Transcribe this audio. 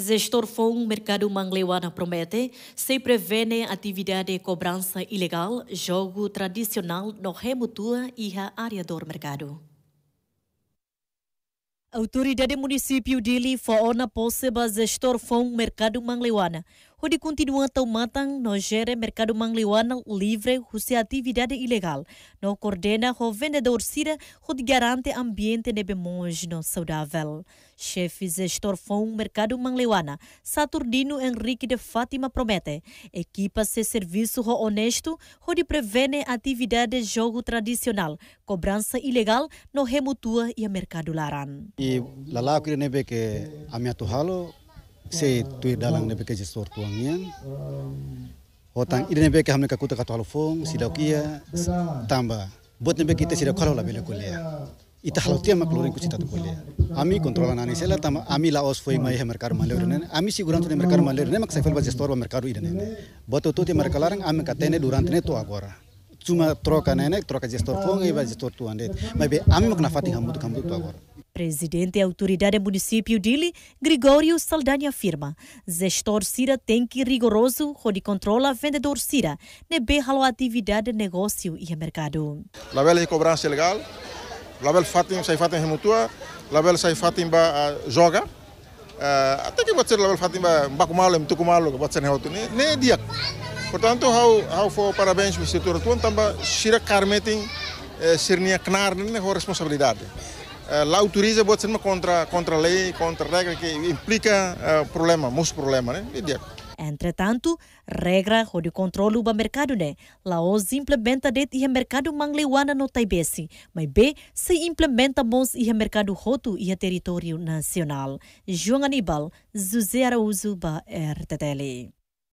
Gestor Mercado Mangleuana promete se prevene atividade de cobrança ilegal, jogo tradicional no Remutua e a área do mercado. Autoridade Município Dili faona posseba de Fom Mercado Mangleuana onde continua a matang no gere mercado mangliwana livre husi atividade ilegal. No coordena o vendedor sira onde garante ambiente nebe não saudável. Chefe gestor fom mercado mangliwana, Saturnino Henrique de Fátima promete. Equipa se serviço honesto onde prevene atividade jogo tradicional, cobrança ilegal no remutua e mercado laran. E lalaco nebe que a minha amiatuhalo se tui dalang nebe ke jesor tuang yang hotang ida nebe ke hamne kakuta katalo fong sidau kia tamba buat nebe kita sidau kalau la bele kuliah ita halau tia mak kucita tu kuliah ami kontrolan nani sela tama ami la os foi mai he merkar maleur nen ami siguran tu ne merkar maleur nen mak sefel bas jesor ba merkar ida nen buat tu tu merkar ami katene durante ne tu agora cuma troka nene troka gestor fong iba e gestor tuan det mabe ami mak nafati hamu tu kamu tu agora Presidente da autoridade do município Dili, Gregório Saldanha afirma: gestor Cira tem que rigoroso onde controla vendedor Cira, nebe né berralo atividade negócio e mercado. Label cobrança é legal, label fatim sai fatim remutua, label sai fatim ba ah, joga. Ah, até que pode ser label fatim ba bakumalo, é mtukumalo, pode ser neotu, nem é dia. Portanto, hau hau for parabéns para o setor também Cira Carmetin, eh, Sirnia Knar, né, com responsabilidade. Eh, la autoriza pode ser uma contra, contra lei, contra regra que implica uh, problema, muitos problema, né? Eh? Entretanto, regra de controle do mercado, né? Laos implementa det e mercado mangliwana no Taibesi, mas B se implementa bons e mercado roto e território nacional. João Aníbal, José Araújo, RTTL.